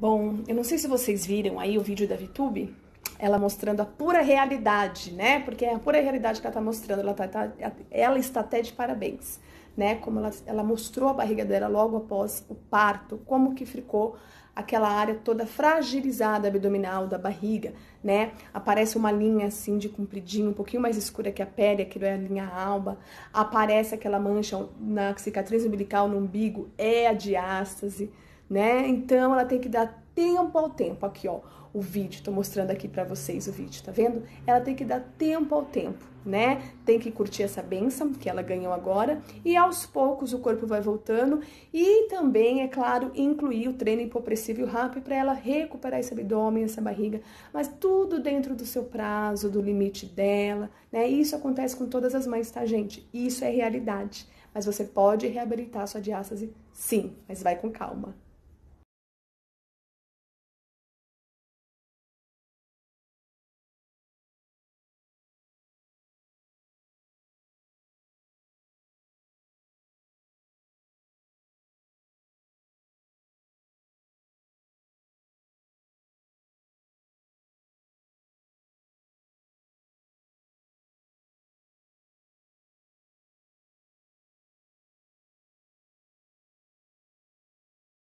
Bom, eu não sei se vocês viram aí o vídeo da VTube, ela mostrando a pura realidade, né? Porque é a pura realidade que ela tá mostrando, ela, tá, tá ela está até de parabéns, né? Como ela, ela mostrou a barriga dela logo após o parto, como que ficou aquela área toda fragilizada abdominal da barriga, né? Aparece uma linha assim de compridinho, um pouquinho mais escura que a pele, aquilo é a linha alba. Aparece aquela mancha na cicatriz umbilical no umbigo, é a diástase né? Então ela tem que dar tempo ao tempo. Aqui, ó, o vídeo, tô mostrando aqui para vocês o vídeo, tá vendo? Ela tem que dar tempo ao tempo, né? Tem que curtir essa benção que ela ganhou agora e aos poucos o corpo vai voltando e também, é claro, incluir o treino hipopressivo e rápido para ela recuperar esse abdômen, essa barriga, mas tudo dentro do seu prazo, do limite dela, né? Isso acontece com todas as mães, tá, gente? Isso é realidade. Mas você pode reabilitar a sua diástase, sim, mas vai com calma.